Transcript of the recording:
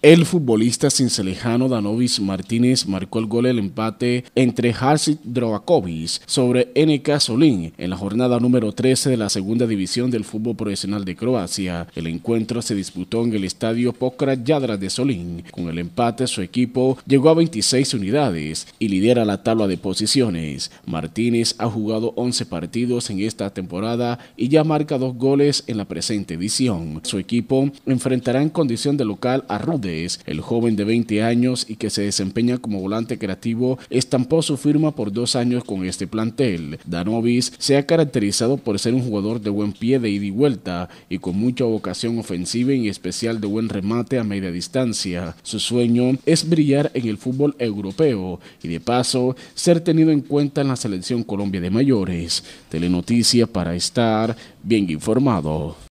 El futbolista cincelejano Danovis Martínez marcó el gol del empate entre Harsit Drovakovic sobre NK Solín en la jornada número 13 de la segunda división del fútbol profesional de Croacia. El encuentro se disputó en el estadio Pokra Yadra de Solín Con el empate su equipo llegó a 26 unidades y lidera la tabla de posiciones. Martínez ha jugado 11 partidos en esta temporada y ya marca dos goles en la presente edición. Su equipo enfrentará en condición de local a Rude el joven de 20 años y que se desempeña como volante creativo estampó su firma por dos años con este plantel. Danovis se ha caracterizado por ser un jugador de buen pie de ida y vuelta y con mucha vocación ofensiva y en especial de buen remate a media distancia. Su sueño es brillar en el fútbol europeo y de paso ser tenido en cuenta en la selección Colombia de mayores. Telenoticia para estar bien informado.